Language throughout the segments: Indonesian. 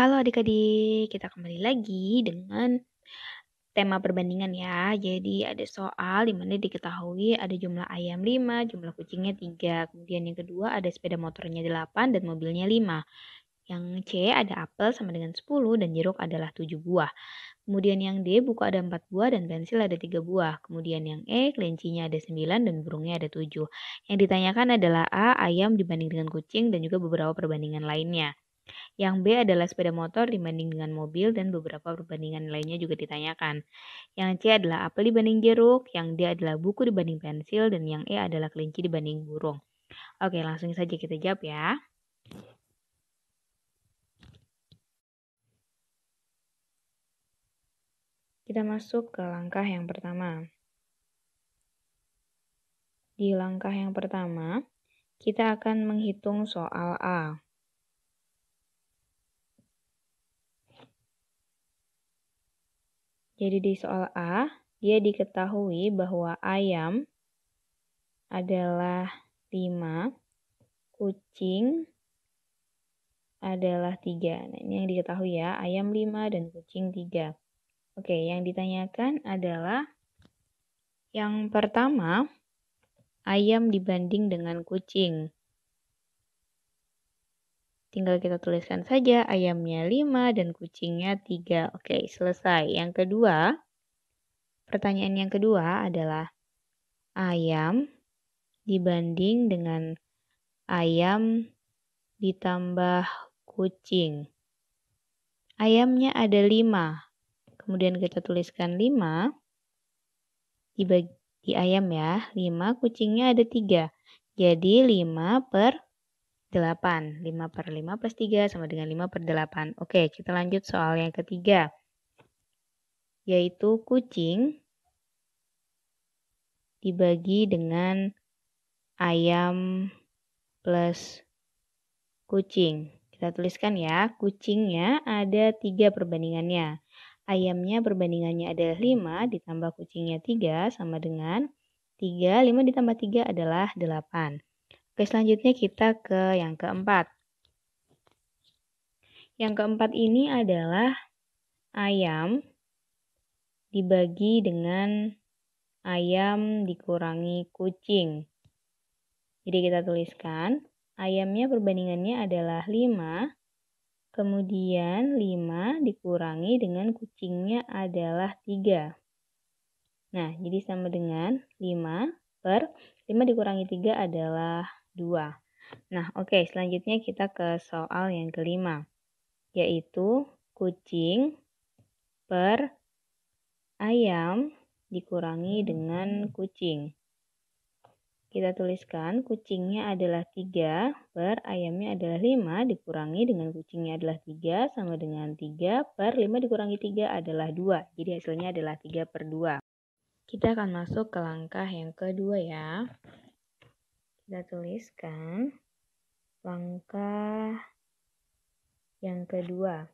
Halo adik-adik, kita kembali lagi dengan tema perbandingan ya. Jadi ada soal dimana diketahui ada jumlah ayam 5, jumlah kucingnya 3, kemudian yang kedua ada sepeda motornya 8 dan mobilnya 5. Yang C ada apel sama dengan 10 dan jeruk adalah 7 buah. Kemudian yang D buku ada 4 buah dan pensil ada 3 buah. Kemudian yang E kelincinya ada 9 dan burungnya ada 7. Yang ditanyakan adalah A ayam dibanding dengan kucing dan juga beberapa perbandingan lainnya. Yang B adalah sepeda motor dibanding dengan mobil dan beberapa perbandingan lainnya juga ditanyakan. Yang C adalah apel dibanding jeruk, yang D adalah buku dibanding pensil, dan yang E adalah kelinci dibanding burung. Oke, langsung saja kita jawab ya. Kita masuk ke langkah yang pertama. Di langkah yang pertama, kita akan menghitung soal A. Jadi di soal A, dia diketahui bahwa ayam adalah 5, kucing adalah 3. Nah, ini yang diketahui ya, ayam 5 dan kucing 3. Oke, yang ditanyakan adalah yang pertama, ayam dibanding dengan kucing. Tinggal kita tuliskan saja ayamnya 5 dan kucingnya 3. Oke, selesai. Yang kedua, pertanyaan yang kedua adalah ayam dibanding dengan ayam ditambah kucing. Ayamnya ada 5. Kemudian kita tuliskan 5 dibagi di ayam ya. 5 kucingnya ada 3. Jadi 5 per 8. 5 per 5 plus 3 sama dengan 5 per 8. Oke, kita lanjut soal yang ketiga. Yaitu kucing dibagi dengan ayam plus kucing. Kita tuliskan ya, kucingnya ada 3 perbandingannya. Ayamnya perbandingannya ada 5 ditambah kucingnya 3 sama dengan 3. 5 ditambah 3 adalah 8. Oke, selanjutnya kita ke yang keempat. Yang keempat ini adalah ayam dibagi dengan ayam dikurangi kucing. Jadi kita tuliskan ayamnya perbandingannya adalah 5, kemudian 5 dikurangi dengan kucingnya adalah 3. Nah, jadi sama dengan 5 per 5 dikurangi 3 adalah 2. Nah, oke, okay, selanjutnya kita ke soal yang kelima, yaitu kucing per ayam dikurangi dengan kucing. Kita tuliskan kucingnya adalah 3 per ayamnya adalah 5 dikurangi dengan kucingnya adalah 3 sama dengan 3 per 5 dikurangi 3 adalah 2. Jadi hasilnya adalah 3 per 2. Kita akan masuk ke langkah yang kedua ya kita tuliskan langkah yang kedua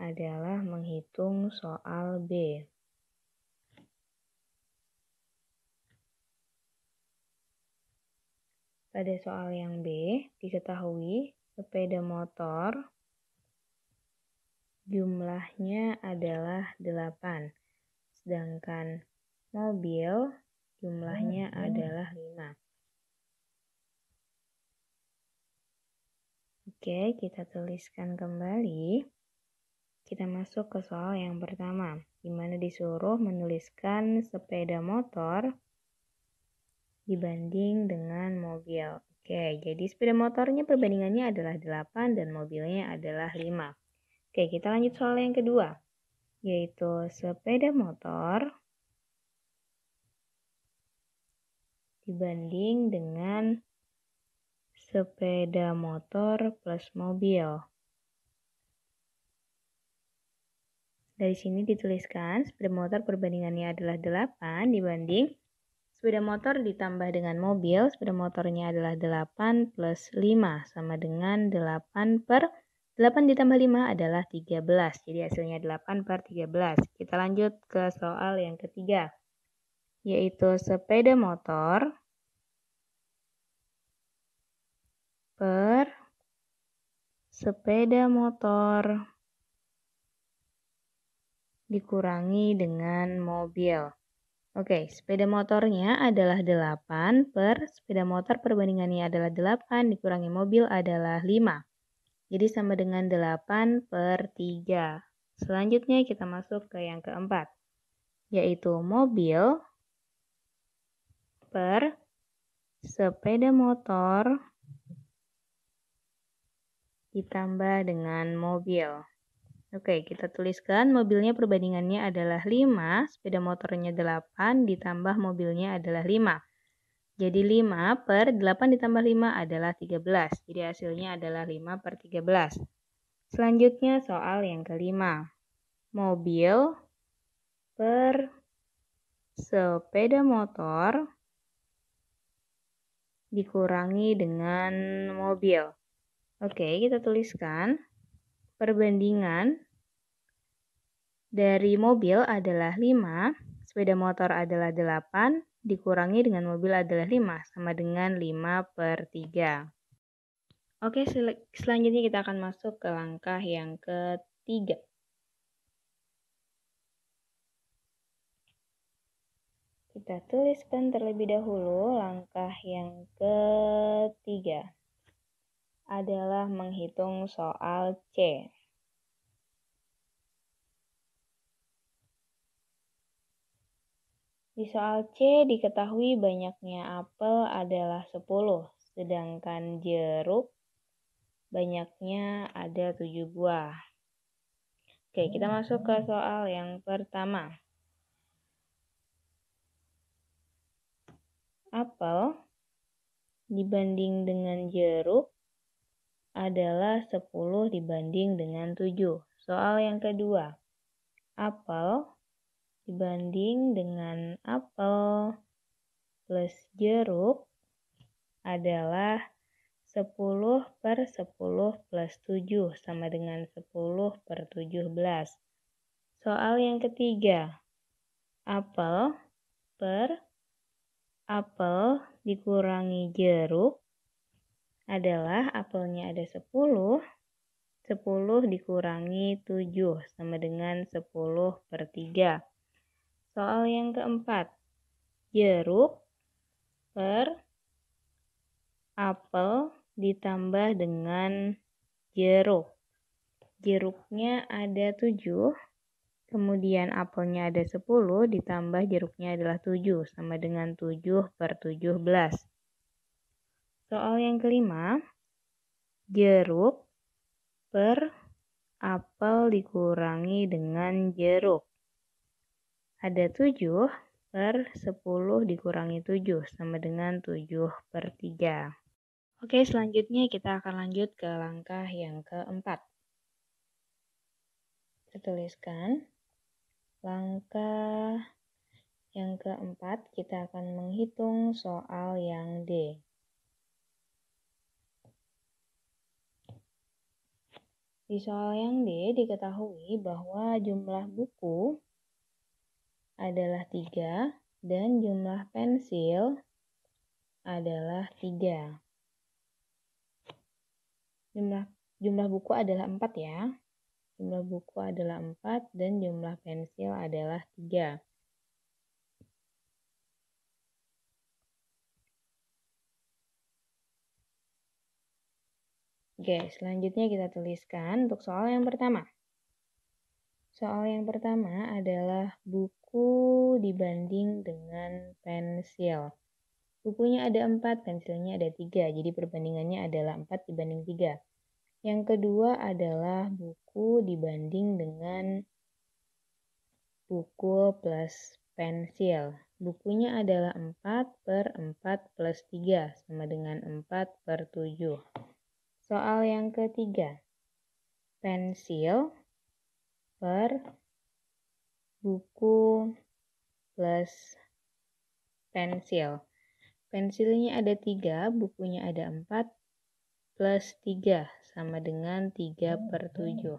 adalah menghitung soal B. Pada soal yang B, diketahui sepeda motor jumlahnya adalah 8, sedangkan mobil jumlahnya adalah 5. Oke, kita tuliskan kembali. Kita masuk ke soal yang pertama, di mana disuruh menuliskan sepeda motor dibanding dengan mobil. Oke, jadi sepeda motornya perbandingannya adalah 8 dan mobilnya adalah 5. Oke, kita lanjut soal yang kedua, yaitu sepeda motor dibanding dengan sepeda motor plus mobil. Dari sini dituliskan sepeda motor perbandingannya adalah 8 dibanding sepeda motor ditambah dengan mobil, sepeda motornya adalah 8 plus 5 sama dengan 8 per 8 ditambah 5 adalah 13. Jadi hasilnya 8 per 13. Kita lanjut ke soal yang ketiga, yaitu sepeda motor per sepeda motor dikurangi dengan mobil. Oke, sepeda motornya adalah 8 per sepeda motor perbandingannya adalah 8 dikurangi mobil adalah 5. Jadi sama dengan 8 per 3. Selanjutnya kita masuk ke yang keempat, yaitu mobil per sepeda motor ditambah dengan mobil. Oke, kita tuliskan mobilnya perbandingannya adalah 5, sepeda motornya 8, ditambah mobilnya adalah 5. Jadi 5 per 8 ditambah 5 adalah 13. Jadi hasilnya adalah 5 per 13. Selanjutnya soal yang kelima. Mobil per sepeda motor dikurangi dengan mobil. Oke, kita tuliskan perbandingan dari mobil adalah 5, sepeda motor adalah 8, dikurangi dengan mobil adalah 5, sama dengan 5 per 3. Oke, sel selanjutnya kita akan masuk ke langkah yang ketiga. Kita tuliskan terlebih dahulu langkah yang ketiga adalah menghitung soal C. Di soal C diketahui banyaknya apel adalah 10, sedangkan jeruk banyaknya ada 7 buah. Oke, kita hmm. masuk ke soal yang pertama. Apel dibanding dengan jeruk adalah 10 dibanding dengan 7. Soal yang kedua, apel dibanding dengan apel plus jeruk adalah 10 per 10 plus 7 sama dengan 10 per 17. Soal yang ketiga, apel per apel dikurangi jeruk adalah apelnya ada 10, 10 dikurangi 7 sama dengan 10 per 3. Soal yang keempat, jeruk per apel ditambah dengan jeruk. Jeruknya ada 7, kemudian apelnya ada 10, ditambah jeruknya adalah 7, sama dengan 7 per 17. Soal yang kelima, jeruk per apel dikurangi dengan jeruk. Ada 7 per 10 dikurangi 7 sama dengan 7 per 3. Oke, selanjutnya kita akan lanjut ke langkah yang keempat. Kita tuliskan langkah yang keempat kita akan menghitung soal yang D. Di soal yang D diketahui bahwa jumlah buku adalah 3 dan jumlah pensil adalah 3. Jumlah jumlah buku adalah 4 ya. Jumlah buku adalah 4 dan jumlah pensil adalah 3. Oke, selanjutnya kita tuliskan untuk soal yang pertama. Soal yang pertama adalah buku dibanding dengan pensil. Bukunya ada 4, pensilnya ada 3, jadi perbandingannya adalah 4 dibanding 3. Yang kedua adalah buku dibanding dengan buku plus pensil. Bukunya adalah 4 per 4 plus 3 sama dengan 4 per 7. Soal yang ketiga. Pensil per buku plus pensil. Pensilnya ada tiga, bukunya ada empat, plus tiga sama dengan tiga per tujuh.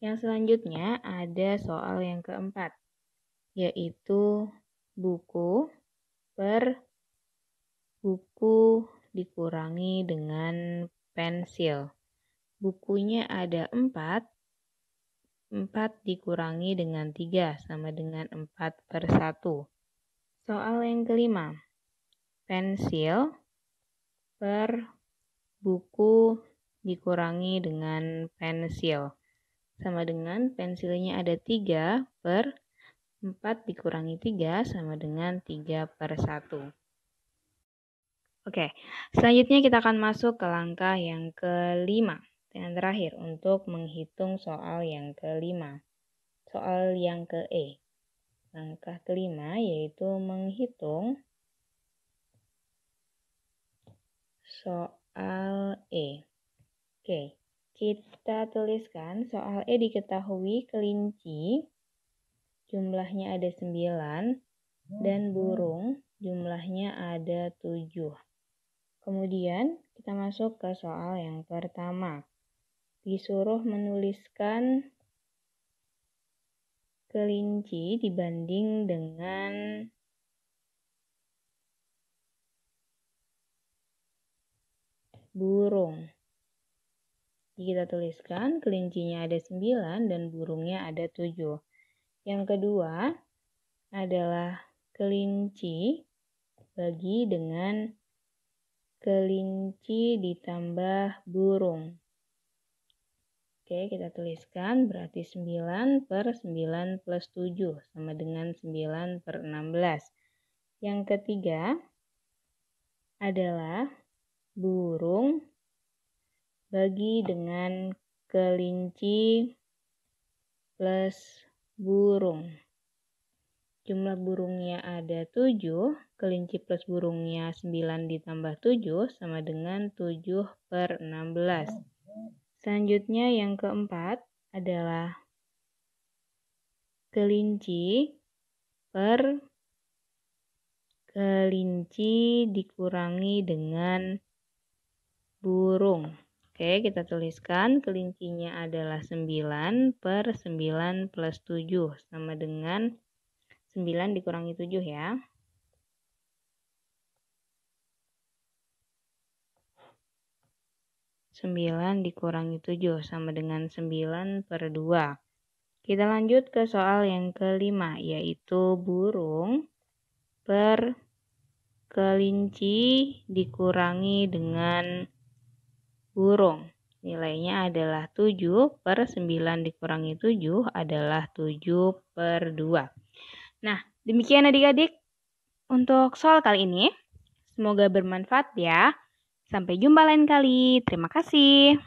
Yang selanjutnya ada soal yang keempat, yaitu buku per buku dikurangi dengan pensil. Bukunya ada 4. 4 dikurangi dengan 3 sama dengan 4 per 1. Soal yang kelima. Pensil per buku dikurangi dengan pensil. Sama dengan pensilnya ada 3 per 4 dikurangi 3 sama dengan 3 per 1. Oke, selanjutnya kita akan masuk ke langkah yang kelima. Yang terakhir untuk menghitung soal yang kelima. Soal yang ke E. Langkah kelima yaitu menghitung soal E. Oke, kita tuliskan soal E diketahui kelinci jumlahnya ada 9 dan burung jumlahnya ada 7. Kemudian kita masuk ke soal yang pertama. Disuruh menuliskan kelinci dibanding dengan burung. Jadi kita tuliskan kelincinya ada 9 dan burungnya ada 7. Yang kedua adalah kelinci bagi dengan kelinci ditambah burung. Oke, kita tuliskan berarti 9 per 9 plus 7 sama dengan 9 per 16. Yang ketiga adalah burung bagi dengan kelinci plus burung jumlah burungnya ada 7, kelinci plus burungnya 9 ditambah 7 sama dengan 7 per 16. Selanjutnya yang keempat adalah kelinci per kelinci dikurangi dengan burung. Oke, kita tuliskan kelincinya adalah 9 per 9 plus 7 sama dengan 9 dikurangi 7 ya. Sembilan dikurangi tujuh sama dengan sembilan per dua. Kita lanjut ke soal yang kelima, yaitu burung per kelinci dikurangi dengan burung. Nilainya adalah tujuh per sembilan dikurangi tujuh adalah tujuh per dua Nah, demikian adik-adik untuk soal kali ini. Semoga bermanfaat ya. Sampai jumpa lain kali. Terima kasih.